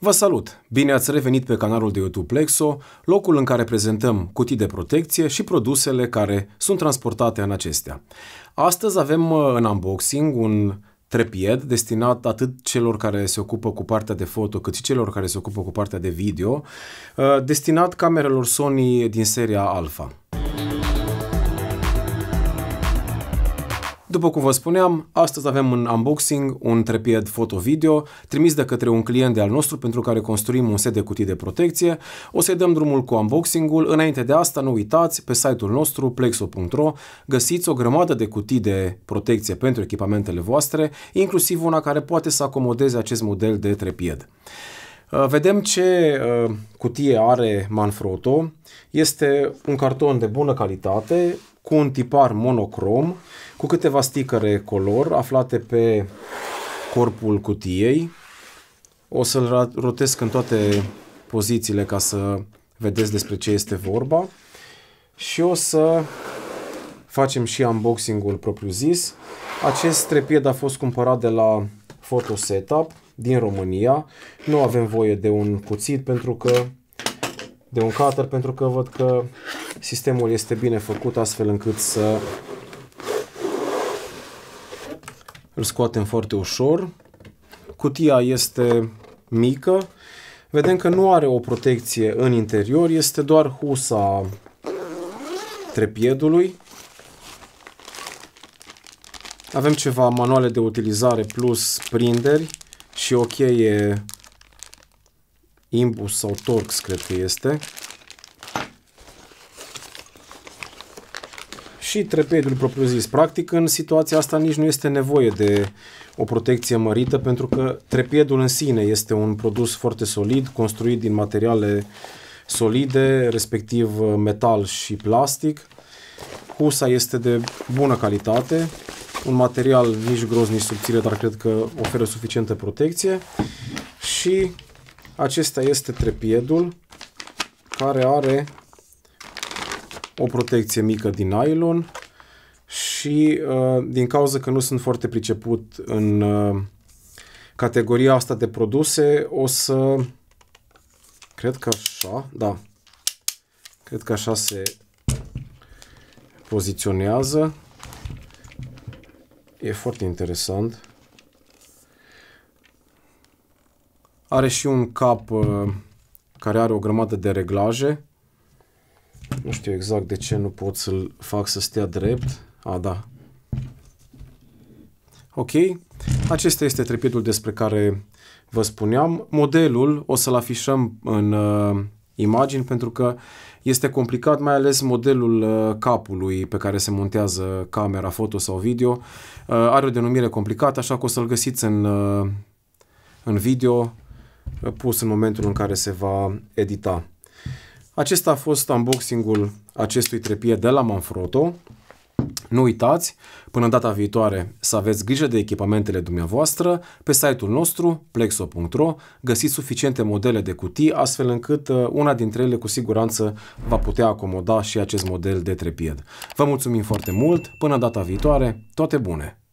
Vă salut! Bine ați revenit pe canalul de YouTube Plexo, locul în care prezentăm cutii de protecție și produsele care sunt transportate în acestea. Astăzi avem uh, în unboxing un trepied destinat atât celor care se ocupă cu partea de foto, cât și celor care se ocupă cu partea de video, uh, destinat camerelor Sony din seria Alpha. După cum vă spuneam, astăzi avem un unboxing, un trepied foto-video, trimis de către un client de al nostru pentru care construim un set de cutii de protecție. O să-i dăm drumul cu unboxing-ul. Înainte de asta, nu uitați, pe site-ul nostru plexo.ro găsiți o grămadă de cutii de protecție pentru echipamentele voastre, inclusiv una care poate să acomodeze acest model de trepied. Uh, vedem ce uh, cutie are Manfrotto. Este un carton de bună calitate, cu un tipar monocrom, cu câteva sticăre color aflate pe corpul cutiei. O să-l rotesc în toate pozițiile ca să vedeți despre ce este vorba și o să facem și unboxing-ul propriu-zis. Acest trepied a fost cumpărat de la Photo Setup din România. Nu avem voie de un cuțit pentru că de un cutter pentru că văd că sistemul este bine făcut astfel încât să îl scoatem foarte ușor. Cutia este mică. Vedem că nu are o protecție în interior, este doar husa trepiedului avem ceva manuale de utilizare plus prinderi și o cheie imbus sau torx, cred că este. Și trepedul propriu-zis. Practic, în situația asta nici nu este nevoie de o protecție mărită, pentru că trepiedul în sine este un produs foarte solid, construit din materiale solide, respectiv metal și plastic. Husa este de bună calitate, un material nici gros, nici subțire, dar cred că oferă suficientă protecție. Și acesta este trepiedul care are o protecție mică din nylon și uh, din cauza că nu sunt foarte priceput în uh, categoria asta de produse, o să cred că așa, da, cred că așa se poziționează. E foarte interesant. Are și un cap uh, care are o grămadă de reglaje. Nu știu exact de ce nu pot să-l fac să stea drept. A, da. Ok. Acesta este trepidul despre care vă spuneam. Modelul o să-l afișăm în... Uh, imagini, pentru că este complicat, mai ales modelul uh, capului pe care se montează camera, foto sau video. Uh, are o denumire complicată, așa că o să-l găsiți în, uh, în video pus în momentul în care se va edita. Acesta a fost unboxing-ul acestui trepied de la Manfrotto. Nu uitați, până data viitoare, să aveți grijă de echipamentele dumneavoastră. Pe site-ul nostru, plexo.ro, găsiți suficiente modele de cutii, astfel încât uh, una dintre ele cu siguranță va putea acomoda și acest model de trepied. Vă mulțumim foarte mult, până data viitoare, toate bune!